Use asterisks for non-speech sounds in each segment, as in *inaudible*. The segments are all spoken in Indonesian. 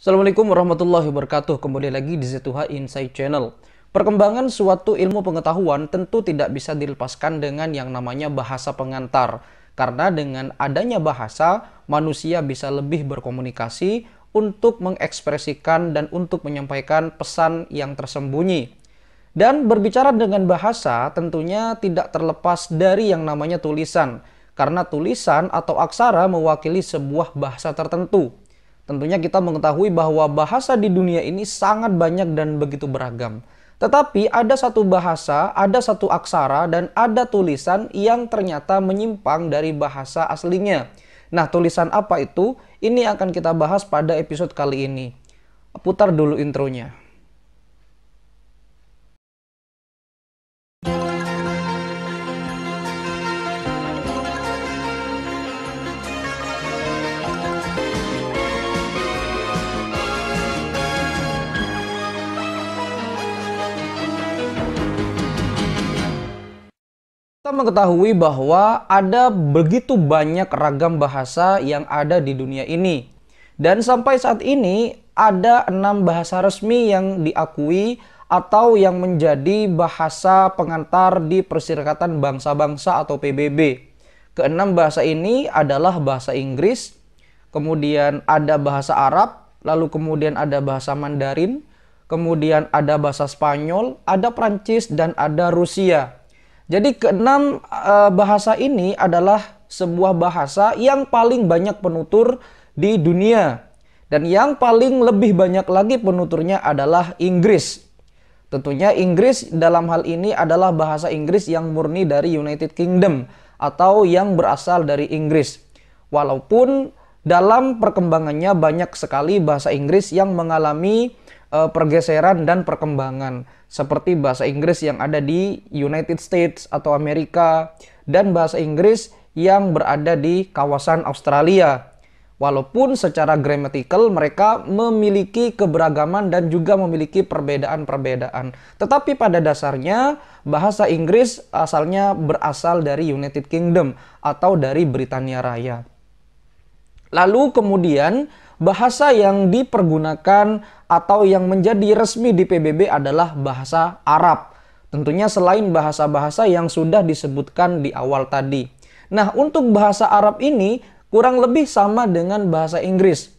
Assalamualaikum warahmatullahi wabarakatuh. Kembali lagi di Zetuha Insight Channel. Perkembangan suatu ilmu pengetahuan tentu tidak bisa dilepaskan dengan yang namanya bahasa pengantar. Karena dengan adanya bahasa, manusia bisa lebih berkomunikasi untuk mengekspresikan dan untuk menyampaikan pesan yang tersembunyi. Dan berbicara dengan bahasa tentunya tidak terlepas dari yang namanya tulisan. Karena tulisan atau aksara mewakili sebuah bahasa tertentu. Tentunya kita mengetahui bahwa bahasa di dunia ini sangat banyak dan begitu beragam. Tetapi ada satu bahasa, ada satu aksara, dan ada tulisan yang ternyata menyimpang dari bahasa aslinya. Nah, tulisan apa itu? Ini akan kita bahas pada episode kali ini. Putar dulu intronya. Kita mengetahui bahwa ada begitu banyak ragam bahasa yang ada di dunia ini. Dan sampai saat ini ada enam bahasa resmi yang diakui atau yang menjadi bahasa pengantar di Perserikatan Bangsa-Bangsa atau PBB. Keenam bahasa ini adalah bahasa Inggris, kemudian ada bahasa Arab, lalu kemudian ada bahasa Mandarin, kemudian ada bahasa Spanyol, ada Prancis dan ada Rusia. Jadi keenam e, bahasa ini adalah sebuah bahasa yang paling banyak penutur di dunia. Dan yang paling lebih banyak lagi penuturnya adalah Inggris. Tentunya Inggris dalam hal ini adalah bahasa Inggris yang murni dari United Kingdom atau yang berasal dari Inggris. Walaupun dalam perkembangannya banyak sekali bahasa Inggris yang mengalami uh, pergeseran dan perkembangan seperti bahasa Inggris yang ada di United States atau Amerika dan bahasa Inggris yang berada di kawasan Australia. Walaupun secara gramatikal mereka memiliki keberagaman dan juga memiliki perbedaan-perbedaan. Tetapi pada dasarnya bahasa Inggris asalnya berasal dari United Kingdom atau dari Britania Raya. Lalu kemudian bahasa yang dipergunakan atau yang menjadi resmi di PBB adalah bahasa Arab. Tentunya selain bahasa-bahasa yang sudah disebutkan di awal tadi. Nah, untuk bahasa Arab ini kurang lebih sama dengan bahasa Inggris.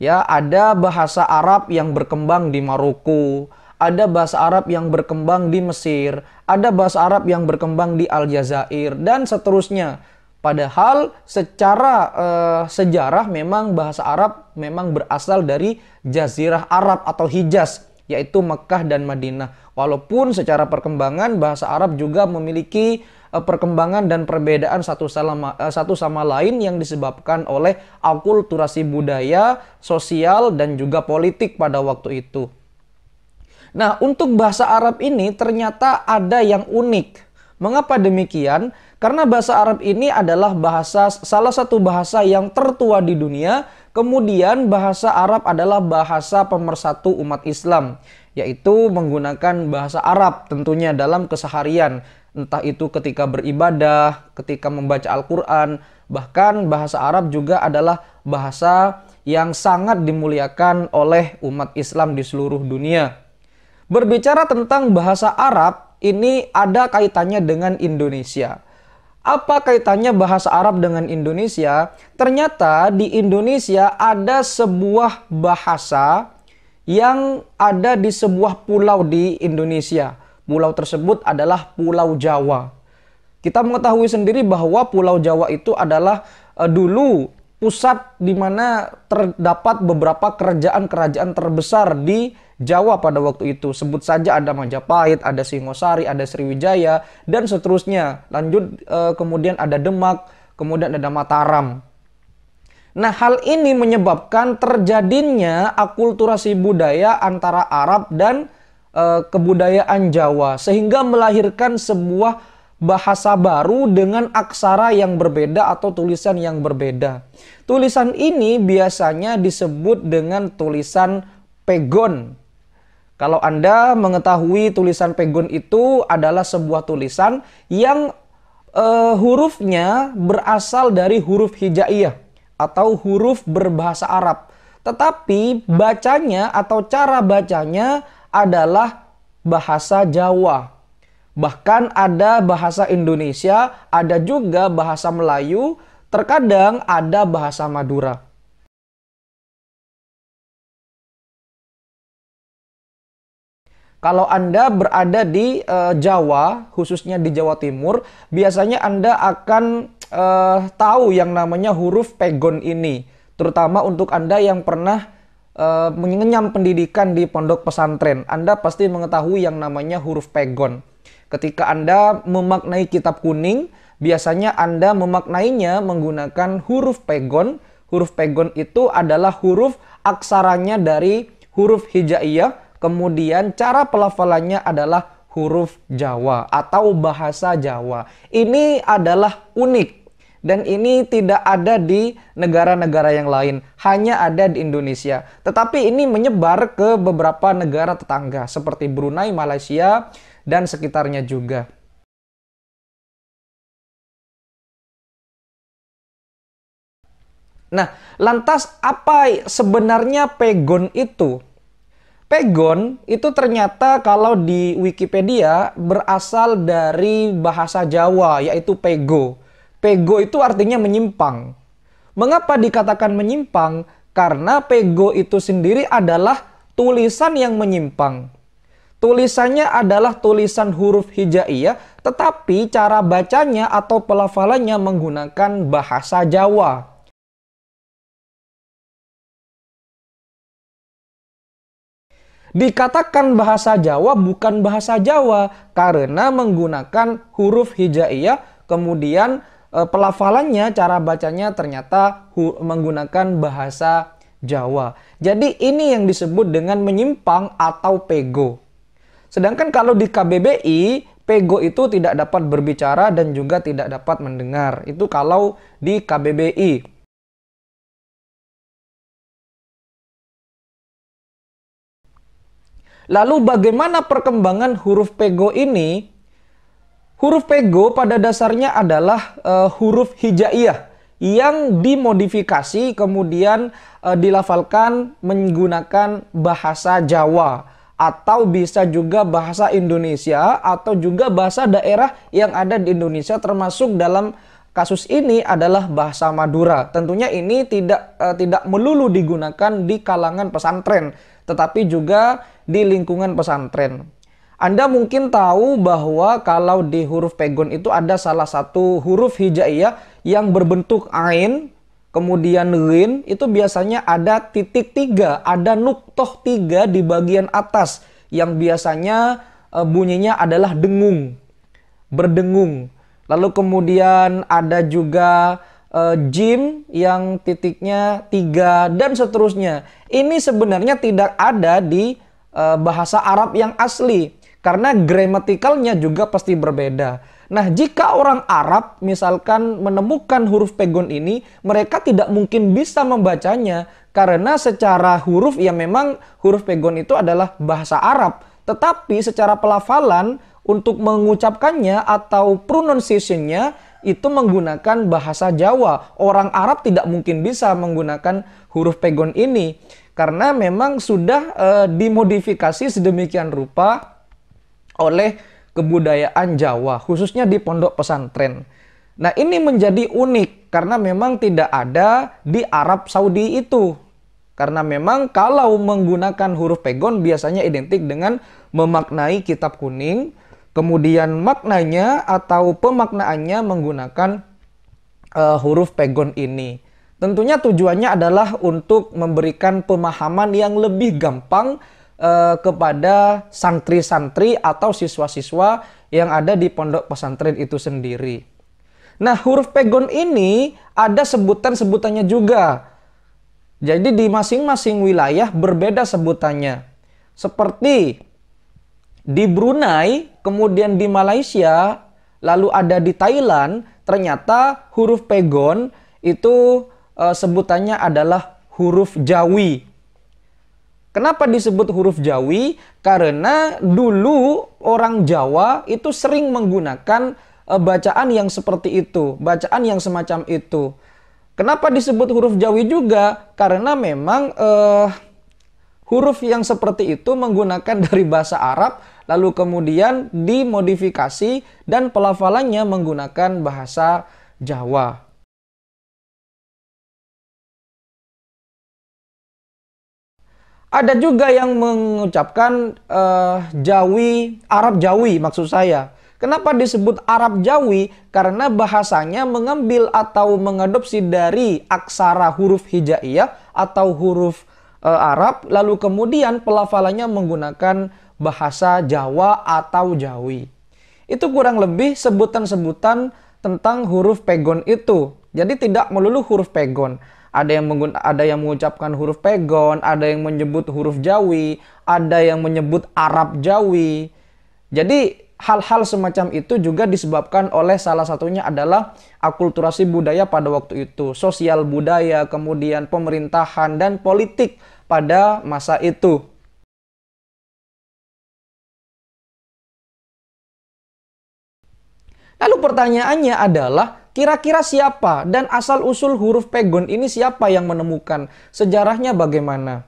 Ya, ada bahasa Arab yang berkembang di Maroko, ada bahasa Arab yang berkembang di Mesir, ada bahasa Arab yang berkembang di Aljazair, dan seterusnya. Padahal secara uh, sejarah memang bahasa Arab memang berasal dari Jazirah Arab atau Hijaz yaitu Mekah dan Madinah. Walaupun secara perkembangan bahasa Arab juga memiliki uh, perkembangan dan perbedaan satu sama uh, eh, satu sama lain yang disebabkan oleh akulturasi budaya, sosial dan juga politik pada waktu itu. Nah, untuk bahasa Arab ini ternyata ada yang unik. Mengapa demikian? Karena bahasa Arab ini adalah bahasa salah satu bahasa yang tertua di dunia, kemudian bahasa Arab adalah bahasa pemersatu umat Islam, yaitu menggunakan bahasa Arab tentunya dalam keseharian, entah itu ketika beribadah, ketika membaca Al-Qur'an, bahkan bahasa Arab juga adalah bahasa yang sangat dimuliakan oleh umat Islam di seluruh dunia. Berbicara tentang bahasa Arab, ini ada kaitannya dengan Indonesia apa kaitannya bahasa Arab dengan Indonesia? Ternyata di Indonesia ada sebuah bahasa yang ada di sebuah pulau di Indonesia. Pulau tersebut adalah Pulau Jawa. Kita mengetahui sendiri bahwa Pulau Jawa itu adalah eh, dulu pusat di mana terdapat beberapa kerajaan-kerajaan terbesar di Jawa pada waktu itu. Sebut saja ada Majapahit, ada Singosari, ada Sriwijaya, dan seterusnya. Lanjut eh, kemudian ada Demak, kemudian ada Mataram. Nah, hal ini menyebabkan terjadinya akulturasi budaya antara Arab dan e, kebudayaan Jawa sehingga melahirkan sebuah bahasa baru dengan aksara yang berbeda atau tulisan yang berbeda. Tulisan ini biasanya disebut dengan tulisan pegon. Kalau Anda mengetahui tulisan pegon itu adalah sebuah tulisan yang uh, hurufnya berasal dari huruf hijaiyah atau huruf berbahasa Arab. Tetapi bacanya atau cara bacanya adalah bahasa Jawa Bahkan ada bahasa Indonesia, ada juga bahasa Melayu, terkadang ada bahasa Madura. Kalau Anda berada di e, Jawa, khususnya di Jawa Timur, biasanya Anda akan e, tahu yang namanya huruf pegon ini, terutama untuk Anda yang pernah e, mengenyam pendidikan di pondok pesantren. Anda pasti mengetahui yang namanya huruf pegon. Ketika Anda memaknai kitab kuning, biasanya Anda memaknainya menggunakan huruf pegon. Huruf pegon itu adalah huruf aksaranya dari huruf hijaiyah, kemudian cara pelafalannya adalah huruf Jawa atau bahasa Jawa. Ini adalah unik dan ini tidak ada di negara-negara yang lain, hanya ada di Indonesia. Tetapi ini menyebar ke beberapa negara tetangga seperti Brunei, Malaysia, dan sekitarnya juga. Nah, lantas apa sebenarnya pegon itu? Pegon itu ternyata kalau di Wikipedia berasal dari bahasa Jawa yaitu pego. Pego itu artinya menyimpang. Mengapa dikatakan menyimpang? Karena pego itu sendiri adalah tulisan yang menyimpang. Tulisannya adalah tulisan huruf hijaiyah, tetapi cara bacanya atau pelafalannya menggunakan bahasa Jawa. Dikatakan bahasa Jawa bukan bahasa Jawa karena menggunakan huruf hijaiyah, kemudian eh, pelafalannya, cara bacanya ternyata menggunakan bahasa Jawa. Jadi ini yang disebut dengan menyimpang atau pego. Sedangkan kalau di KBBI, Pego itu tidak dapat berbicara dan juga tidak dapat mendengar. Itu kalau di KBBI. Lalu bagaimana perkembangan huruf pego ini? Huruf pego pada dasarnya adalah uh, huruf hijaiyah yang dimodifikasi kemudian uh, dilafalkan menggunakan bahasa Jawa atau bisa juga bahasa Indonesia atau juga bahasa daerah yang ada di Indonesia termasuk dalam kasus ini adalah bahasa Madura. Tentunya ini tidak uh, tidak melulu digunakan di kalangan pesantren, tetapi juga di lingkungan pesantren. Anda mungkin tahu bahwa kalau di huruf pegon itu ada salah satu huruf hijaiyah yang berbentuk ain kemudian rin itu biasanya ada titik tiga, ada nuktoh tiga di bagian atas yang biasanya e, bunyinya adalah dengung, berdengung. Lalu kemudian ada juga e, jim yang titiknya tiga dan seterusnya. Ini sebenarnya tidak ada di e, bahasa Arab yang asli karena gramatikalnya juga pasti berbeda. Nah, jika orang Arab misalkan menemukan huruf pegon ini, mereka tidak mungkin bisa membacanya karena secara huruf ya memang huruf pegon itu adalah bahasa Arab, tetapi secara pelafalan untuk mengucapkannya atau pronunciationnya itu menggunakan bahasa Jawa. Orang Arab tidak mungkin bisa menggunakan huruf pegon ini karena memang sudah e, dimodifikasi sedemikian rupa oleh kebudayaan Jawa, khususnya di pondok pesantren. Nah, ini menjadi unik karena memang tidak ada di Arab Saudi itu. Karena memang kalau menggunakan huruf pegon biasanya identik dengan memaknai kitab kuning, kemudian maknanya atau pemaknaannya menggunakan uh, huruf pegon ini. Tentunya tujuannya adalah untuk memberikan pemahaman yang lebih gampang Eh, kepada santri-santri atau siswa-siswa yang ada di pondok pesantren itu sendiri. Nah, huruf pegon ini ada sebutan-sebutannya juga. Jadi di masing-masing wilayah berbeda sebutannya. Seperti di Brunei, kemudian di Malaysia, lalu ada di Thailand, ternyata huruf pegon itu e, sebutannya adalah huruf Jawi. Kenapa disebut huruf Jawi? Karena dulu orang Jawa itu sering menggunakan e, bacaan yang seperti itu, bacaan yang semacam itu. Kenapa disebut huruf Jawi juga? Karena memang eh, huruf yang seperti itu menggunakan *laughs* dari bahasa Arab, lalu kemudian dimodifikasi dan pelafalannya menggunakan bahasa Jawa. Ada juga yang mengucapkan uh, Jawi, Arab Jawi maksud saya. Kenapa disebut Arab Jawi? Karena bahasanya mengambil atau mengadopsi dari aksara huruf hijaiyah atau huruf uh, Arab, lalu kemudian pelafalannya menggunakan bahasa Jawa atau Jawi. Itu kurang lebih sebutan-sebutan tentang huruf pegon itu. Jadi tidak melulu huruf pegon ada yang menggun ada yang mengucapkan huruf pegon, ada yang menyebut huruf Jawi, ada yang menyebut Arab Jawi. Jadi hal-hal semacam itu juga disebabkan oleh salah satunya adalah akulturasi budaya pada waktu itu, sosial budaya, kemudian pemerintahan dan politik pada masa itu. Lalu pertanyaannya adalah Kira-kira siapa dan asal-usul huruf pegon ini siapa yang menemukan? Sejarahnya bagaimana?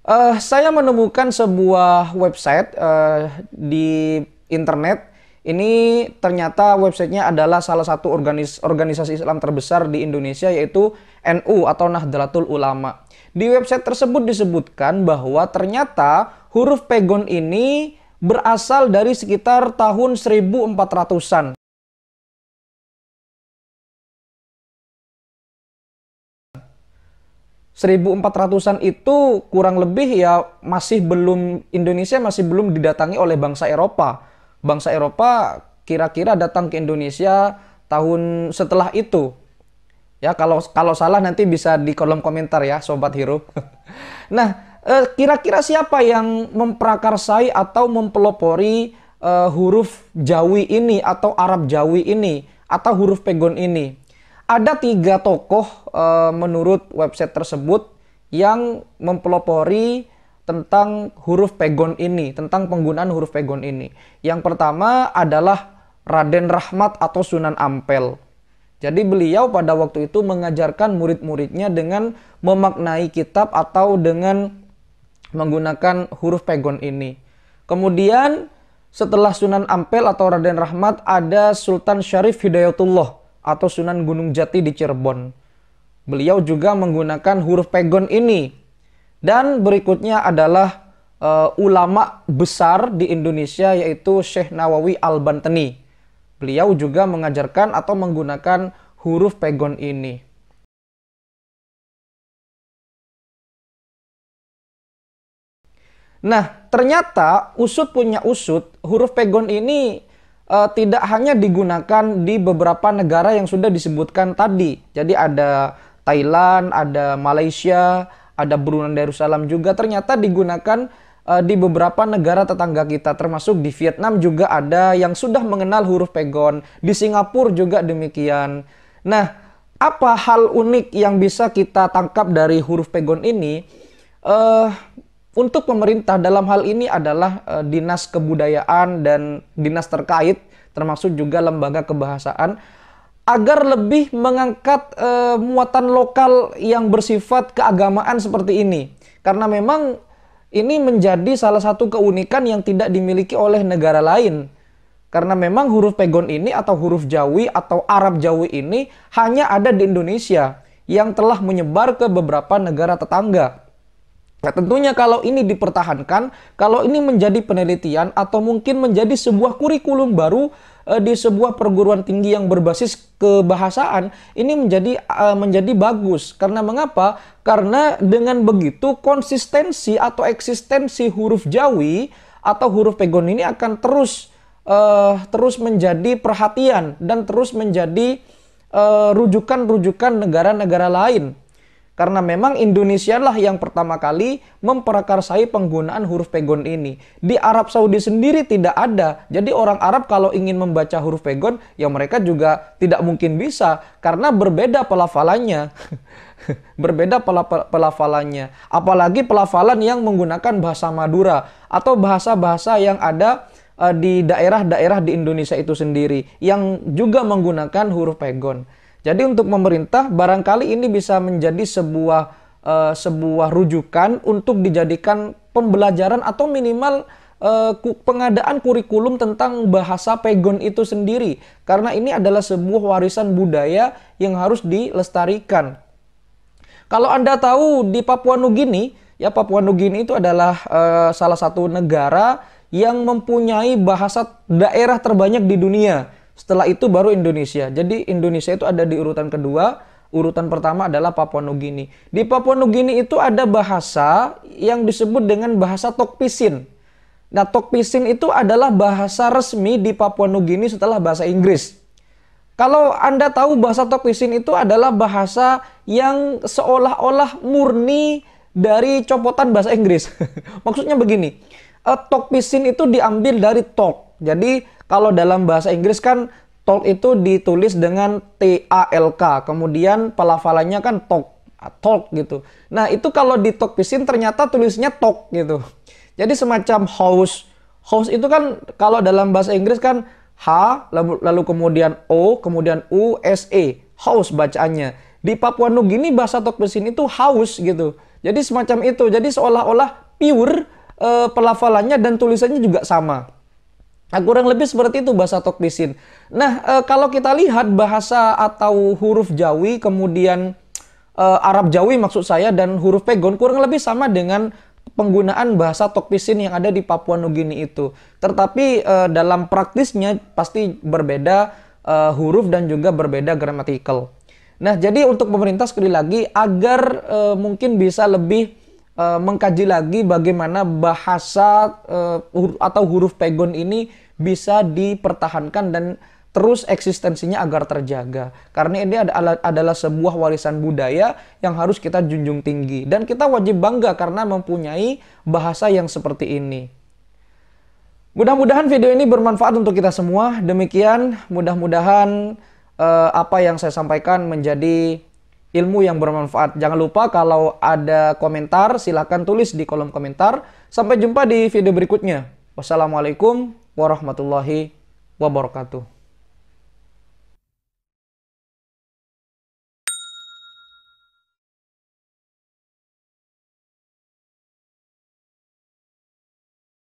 Uh, saya menemukan sebuah website uh, di internet. Ini ternyata websitenya adalah salah satu organis organisasi Islam terbesar di Indonesia yaitu NU atau Nahdlatul Ulama. Di website tersebut disebutkan bahwa ternyata huruf pegon ini berasal dari sekitar tahun 1400-an. 1400-an itu kurang lebih ya masih belum Indonesia masih belum didatangi oleh bangsa Eropa. Bangsa Eropa kira-kira datang ke Indonesia tahun setelah itu. Ya kalau kalau salah nanti bisa di kolom komentar ya sobat Hero. *laughs* nah, eh, kira-kira siapa yang memprakarsai atau mempelopori eh, huruf Jawi ini atau Arab Jawi ini atau huruf pegon ini? ada tiga tokoh e, menurut website tersebut yang mempelopori tentang huruf pegon ini, tentang penggunaan huruf pegon ini. Yang pertama adalah Raden Rahmat atau Sunan Ampel. Jadi beliau pada waktu itu mengajarkan murid-muridnya dengan memaknai kitab atau dengan menggunakan huruf pegon ini. Kemudian setelah Sunan Ampel atau Raden Rahmat ada Sultan Syarif Hidayatullah atau Sunan Gunung Jati di Cirebon. Beliau juga menggunakan huruf pegon ini. Dan berikutnya adalah uh, ulama besar di Indonesia yaitu Syekh Nawawi Al-Bantani. Beliau juga mengajarkan atau menggunakan huruf pegon ini. Nah, ternyata usut punya usut, huruf pegon ini uh, tidak hanya digunakan di beberapa negara yang sudah disebutkan tadi. Jadi ada Thailand, ada Malaysia, ada Brunei Darussalam juga ternyata digunakan uh, di beberapa negara tetangga kita termasuk di Vietnam juga ada yang sudah mengenal huruf pegon, di Singapura juga demikian. Nah, apa hal unik yang bisa kita tangkap dari huruf pegon ini? Uh, untuk pemerintah dalam hal ini adalah e, dinas kebudayaan dan dinas terkait termasuk juga lembaga kebahasaan agar lebih mengangkat e, muatan lokal yang bersifat keagamaan seperti ini. Karena memang ini menjadi salah satu keunikan yang tidak dimiliki oleh negara lain. Karena memang huruf pegon ini atau huruf Jawi atau Arab Jawi ini hanya ada di Indonesia yang telah menyebar ke beberapa negara tetangga. Nah, tentunya kalau ini dipertahankan, kalau ini menjadi penelitian atau mungkin menjadi sebuah kurikulum baru eh, di sebuah perguruan tinggi yang berbasis kebahasaan, ini menjadi eh, menjadi bagus. Karena mengapa? Karena dengan begitu konsistensi atau eksistensi huruf Jawi atau huruf pegon ini akan terus eh, terus menjadi perhatian dan terus menjadi eh, rujukan-rujukan negara-negara lain karena memang Indonesia lah yang pertama kali memperakarsai penggunaan huruf pegon ini. Di Arab Saudi sendiri tidak ada. Jadi orang Arab kalau ingin membaca huruf pegon, ya mereka juga tidak mungkin bisa. Karena berbeda pelafalannya. *laughs* berbeda pelafalannya. Apalagi pelafalan yang menggunakan bahasa Madura. Atau bahasa-bahasa yang ada eh, di daerah-daerah di Indonesia itu sendiri. Yang juga menggunakan huruf pegon. Jadi untuk pemerintah barangkali ini bisa menjadi sebuah uh, sebuah rujukan untuk dijadikan pembelajaran atau minimal uh, pengadaan kurikulum tentang bahasa pegon itu sendiri karena ini adalah sebuah warisan budaya yang harus dilestarikan. Kalau Anda tahu di Papua Nugini, ya Papua Nugini itu adalah uh, salah satu negara yang mempunyai bahasa daerah terbanyak di dunia setelah itu baru Indonesia. Jadi Indonesia itu ada di urutan kedua. Urutan pertama adalah Papua Nugini. Di Papua Nugini itu ada bahasa yang disebut dengan bahasa Tokpisin. Nah, Tokpisin itu adalah bahasa resmi di Papua Nugini setelah bahasa Inggris. Kalau Anda tahu bahasa Tokpisin itu adalah bahasa yang seolah-olah murni dari copotan bahasa Inggris. *laughs* Maksudnya begini, uh, talk itu diambil dari talk. Jadi kalau dalam bahasa Inggris kan talk itu ditulis dengan T A L K. Kemudian pelafalannya kan talk, ah, talk gitu. Nah, itu kalau di talk pisin ternyata tulisnya talk gitu. Jadi semacam house. House itu kan kalau dalam bahasa Inggris kan H lalu, kemudian O, kemudian U S E. House bacaannya. Di Papua Nugini bahasa talk pisin itu house gitu. Jadi semacam itu. Jadi seolah-olah pure uh, pelafalannya dan tulisannya juga sama. Nah, kurang lebih seperti itu bahasa Tokpisin. Nah, e, kalau kita lihat bahasa atau huruf Jawi, kemudian e, Arab Jawi maksud saya, dan huruf Pegon kurang lebih sama dengan penggunaan bahasa Tokpisin yang ada di Papua Nugini itu. Tetapi e, dalam praktisnya pasti berbeda e, huruf dan juga berbeda gramatikal. Nah, jadi untuk pemerintah sekali lagi agar e, mungkin bisa lebih Eh, mengkaji lagi bagaimana bahasa uh, hur atau huruf pegon ini bisa dipertahankan dan terus eksistensinya agar terjaga. Karena ini adalah, adalah sebuah warisan budaya yang harus kita junjung tinggi. Dan kita wajib bangga karena mempunyai bahasa yang seperti ini. Mudah-mudahan video ini bermanfaat untuk kita semua. Demikian, mudah-mudahan uh, apa yang saya sampaikan menjadi ilmu yang bermanfaat. Jangan lupa kalau ada komentar silahkan tulis di kolom komentar. Sampai jumpa di video berikutnya. Wassalamualaikum warahmatullahi wabarakatuh.